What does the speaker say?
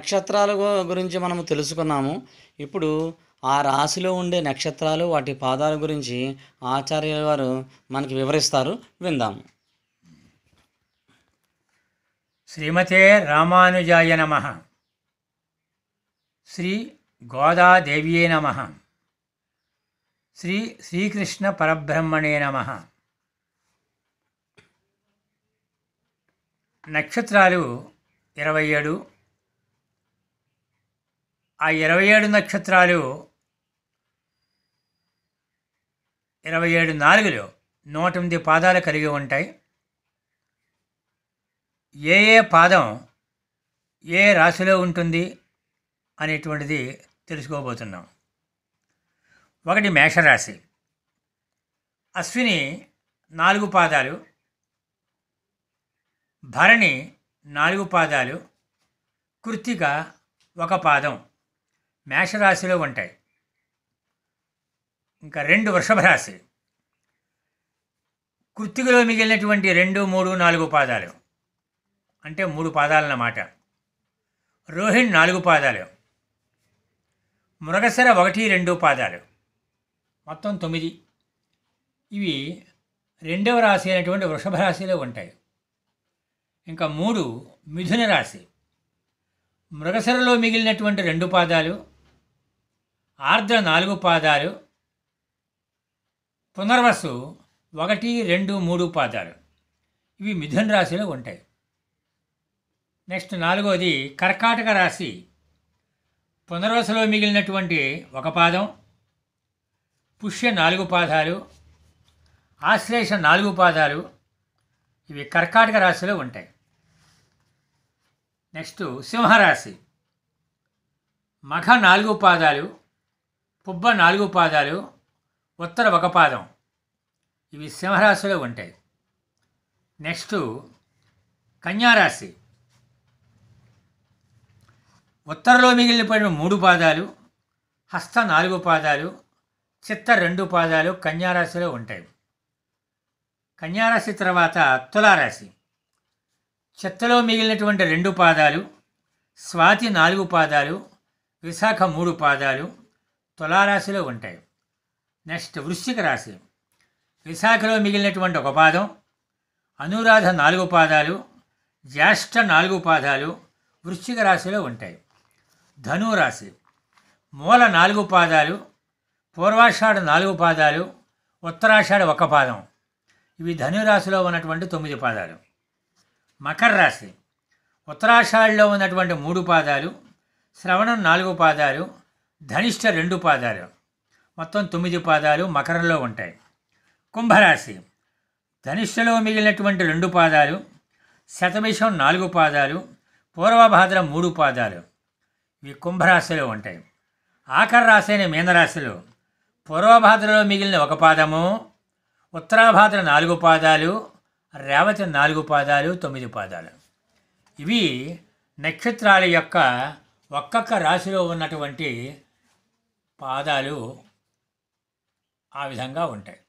నక్షత్రాల గురించి మనము తెలుసుకున్నాము ఇప్పుడు ఆ రాశిలో ఉండే నక్షత్రాలు వాటి పాదాల గురించి ఆచార్యుల వారు మనకి వివరిస్తారు విందాము శ్రీమతే రామానుజాయ నమ శ్రీ గోదాదేవ్యే నమ శ్రీ శ్రీకృష్ణ పరబ్రహ్మణే నమ నక్షత్రాలు ఇరవై ఏడు ఆ ఇరవై ఏడు నక్షత్రాలు ఇరవై ఏడు నాలుగులు నూట ఎనిమిది పాదాలు కలిగి ఉంటాయి ఏ ఏ పాదం ఏ రాశిలో ఉంటుంది అనేటువంటిది తెలుసుకోబోతున్నాం ఒకటి మేషరాశి అశ్విని నాలుగు పాదాలు భరణి నాలుగు పాదాలు కృత్తిక ఒక పాదం మేషరాశిలో ఉంటాయి ఇంకా రెండు వృషభ రాశి కృత్తికలో మిగిలినటువంటి రెండు మూడు నాలుగు పాదాలు అంటే మూడు పాదాలన్నమాట రోహిణ్ నాలుగు పాదాలు మృగశర ఒకటి రెండు పాదాలు మొత్తం తొమ్మిది ఇవి రెండవ రాశి అయినటువంటి వృషభ రాశిలో ఉంటాయి ఇంకా మూడు మిథున రాశి మృగశరలో మిగిలినటువంటి రెండు పాదాలు ఆర్ద్ర నాలుగు పాదాలు పునర్వసు ఒకటి రెండు మూడు పాదాలు ఇవి మిథున్ రాశిలో ఉంటాయి నెక్స్ట్ నాలుగోది కర్కాటక రాశి పునర్వసులో మిగిలినటువంటి ఒక పాదం పుష్య నాలుగు పాదాలు ఆశ్లేష నాలుగు పాదాలు ఇవి కర్కాటక రాశిలో ఉంటాయి నెక్స్ట్ సింహరాశి మఘ నాలుగు పాదాలు పుబ్బ నాలుగు పాదాలు ఉత్తర ఒక పాదం ఇవి సింహరాశిలో ఉంటాయి నెక్స్ట్ కన్యారాశి ఉత్తరలో మిగిలిపోయిన మూడు పాదాలు హస్త నాలుగు పాదాలు చిత్త రెండు పాదాలు కన్యారాశిలో ఉంటాయి కన్యారాశి తర్వాత తులారాశి చిత్తలో మిగిలినటువంటి రెండు పాదాలు స్వాతి నాలుగు పాదాలు విశాఖ మూడు పాదాలు తులారాశిలో ఉంటాయి నెక్స్ట్ వృశ్చిక రాశి విశాఖలో మిగిలినటువంటి ఒక పాదం అనురాధ నాలుగు పాదాలు జ్యేష్ఠ నాలుగు పాదాలు వృశ్చిక రాశిలో ఉంటాయి ధనురాశి మూల నాలుగు పాదాలు పూర్వాషాఢ నాలుగు పాదాలు ఉత్తరాషాఢ ఒక పాదం ఇవి ధనురాశిలో ఉన్నటువంటి తొమ్మిది పాదాలు మకర రాశి ఉత్తరాషాఢలో ఉన్నటువంటి మూడు పాదాలు శ్రవణం నాలుగు పాదాలు ధనిష్ట రెండు పాదాలు మొత్తం తొమ్మిది పాదాలు మకరంలో ఉంటాయి కుంభరాశి ధనిష్టలో మిగిలినటువంటి రెండు పాదాలు శతమిషం నాలుగు పాదాలు పూర్వభాద్ర మూడు పాదాలు ఇవి కుంభరాశిలో ఉంటాయి ఆఖర రాశి అయిన మీనరాశిలో పూర్వభాద్రలో మిగిలిన ఒక పాదము ఉత్తరాభాద్ర నాలుగు పాదాలు రేవతి నాలుగు పాదాలు తొమ్మిది పాదాలు ఇవి నక్షత్రాల యొక్క ఒక్కొక్క రాశిలో ఉన్నటువంటి పాదాలు ఆ విధంగా ఉంటాయి